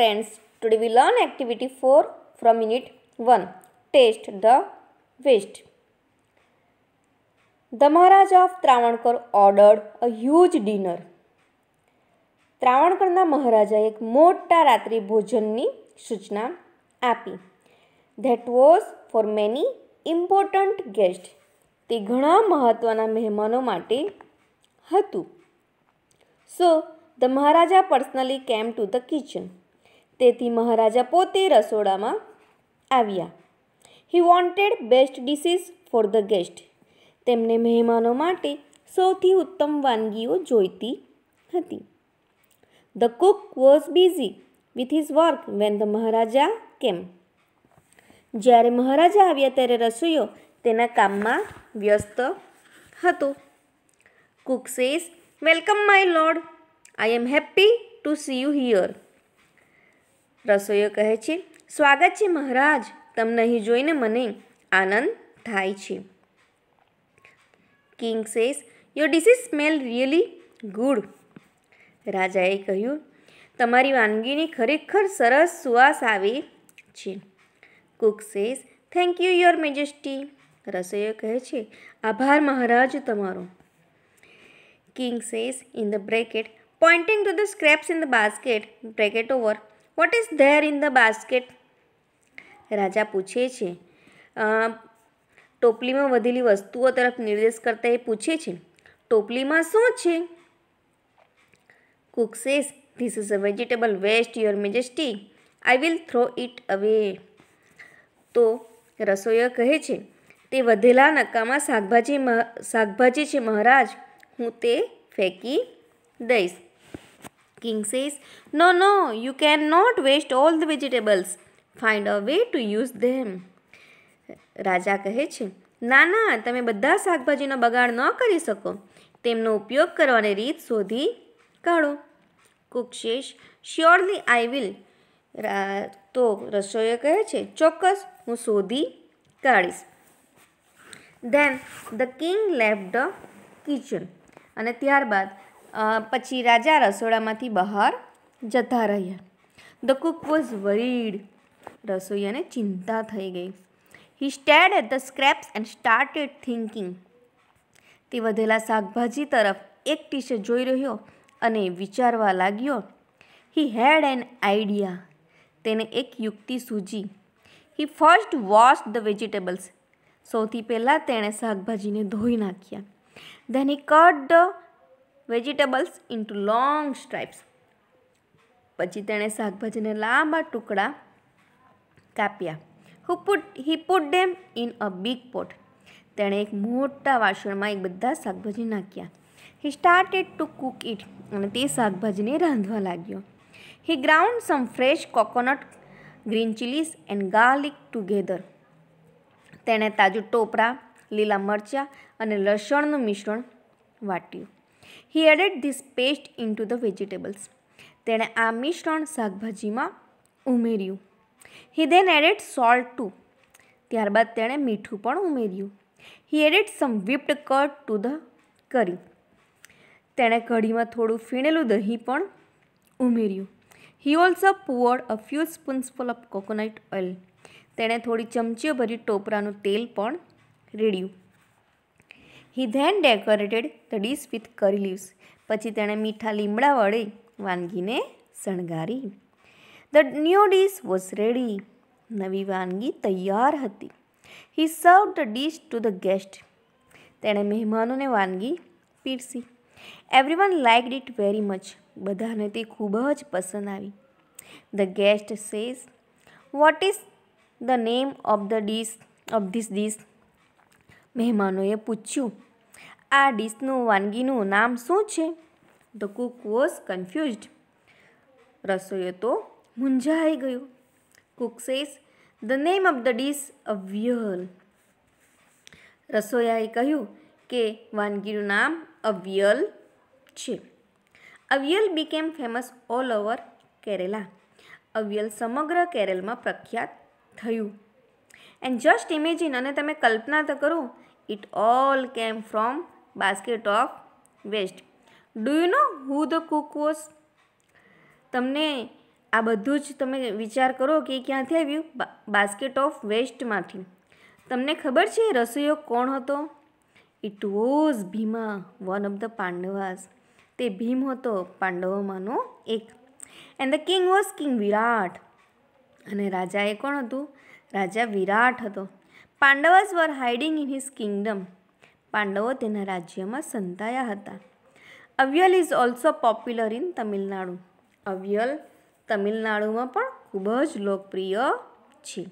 friends, today we learn activity 4 from unit 1. Taste the waste. The Maharaj of Travankar ordered a huge dinner. ત્રાવણકરના મહારાજાએ એક મોટા રાત્રિ ભોજનની સૂચના આપી that was for many important guest તે ઘણા મહત્ત્વના મહેમાનો માટે હતું so the maharaja personally came to the kitchen તેથી મહારાજા પોતે રસોડામાં આવ્યા he wanted best dishes for the guest તેમને મહેમાનો માટે સૌથી ઉત્તમ વાનગીઓ જોઈતી હતી the cook was busy with his work when the maharaja came જ્યારે મહારાજા આવ્યા ત્યારે રસોઈયો તેના કામમાં વ્યસ્ત હતો cook says welcome my lord I am happy to see you here રસોઈયો કહે છે સ્વાગત છે મહારાજ તમને અહીં જોઈને મને આનંદ થાય છે king says your dishes smell really good રાજાએ કહ્યું તમારી વાનગીની ખરેખર સરસ સુવાસ આવે છે cook says thank you your majesty રસોઈયો કહે છે આભાર મહારાજ તમારો king says in the bracket pointing to the scraps in the basket bracket over what is there in the basket રાજા પૂછે છે ટોપલીમાં વધેલી વસ્તુઓ તરફ નિર્દેશ કરતા એ પૂછે છે ટોપલીમાં શું છે cook says this is a vegetable waste your majesty I will throw it away તો રસોઈયો કહે છે તે વધેલા નકામાં શાકભાજી શાકભાજી છે મહારાજ હું તે ફેંકી દઈશ King says, No, no, you cannot waste all the vegetables. Find a way to use them. રાજા કહે છે ના ના તમે બધા શાકભાજીનો બગાડ ન કરી શકો તેમનો ઉપયોગ કરવાની રીત શોધી કાઢો કુક શ્યોરલી આઈ વિલ તો રસોઈએ કહે છે ચોક્કસ હું શોધી કાઢીશ then the king left the kitchen અને ત્યારબાદ પછી રાજા રસોડામાંથી બહાર જતા રહ્યા ધ કુક વોઝ વરીડ રસોઈયાને ચિંતા થઈ ગઈ he stared at the scraps and started thinking તે વધેલા શાકભાજી તરફ એક ટીશે જોઈ રહ્યો અને વિચારવા લાગ્યો હી હેડ એન આઈડિયા તેને એક યુક્તિ સૂજી he first wash the vegetables સૌથી પહેલાં તેણે શાકભાજીને ધોઈ નાખ્યા then he cut the vegetables into long stripes પછી તેણે શાકભાજીને લાંબા ટુકડા કાપ્યા who put he put them in a big pot તેણે એક મોટા વાસણમાં એક બધા શાકભાજી નાખ્યા he started to cook it અને તે શાકભાજીને રાંધવા લાગ્યો he ground some fresh coconut green chillies and garlic together તેણે તાજું ટોપરા લીલા મરચાં અને લસણનું મિશ્રણ વાટ્યું he added this paste into the vegetables તેણે આ મિશ્રણ શાકભાજીમાં ઉમેર્યું he then added salt too ત્યારબાદ તેણે મીઠું પણ ઉમેર્યું he added some whipped curd to the curry તેણે કઢીમાં થોડું ફીણેલું દહીં પણ ઉમેર્યું he also poured a few spoonsful of coconut oil તેણે થોડી ચમચીઓ ભરી ટોપરાનું તેલ પણ રેડ્યું he then decorated the dish with curry leaves પછી તેણે મીઠા લીમડા વડે વાનગીને શણગારી the new dish was ready નવી વાનગી તૈયાર હતી he serve the dish to the guest તેણે મહેમાનોને વાનગી પીરસી everyone like it very much બધાને તે ખૂબ જ પસંદ આવી the guest says what is the name of the dish of this dish મહેમાનોએ પૂછ્યું આ ડીશનું વાનગીનું નામ શું છે ધ કુક વોઝ કન્ફ્યુઝડ રસોઈએ તો મૂંઝાઈ ગયું cook says the name of the dish avial રસોયાએ કહ્યું કે વાનગીનું નામ અવ્યલ છે avial became famous all over Kerala avial સમગ્ર કેરલમાં પ્રખ્યાત થયું એન્ડ જસ્ટ ઇમેજિન અને તમે કલ્પના તો કરો it all came from basket of waste do you know who the cook was? તમને આ બધું જ તમે વિચાર કરો કે ક્યાંથી આવ્યું બાસ્કેટ ઓફ વેસ્ટમાંથી તમને ખબર છે રસોઈયો કોણ હતો it was Bhima one of the Pandavas તે ભીમ હતો પાંડવોમાંનો એક and the king was king Virat અને રાજા એ કોણ હતું રાજા વિરાટ હતો Pandavas were hiding in his kingdom પાંડવો તેના રાજ્યમાં સંતાયા હતા avial is also popular in Tamil Nadu અવ્યલ તમિલનાડુમાં પણ ખૂબ જ લોકપ્રિય છે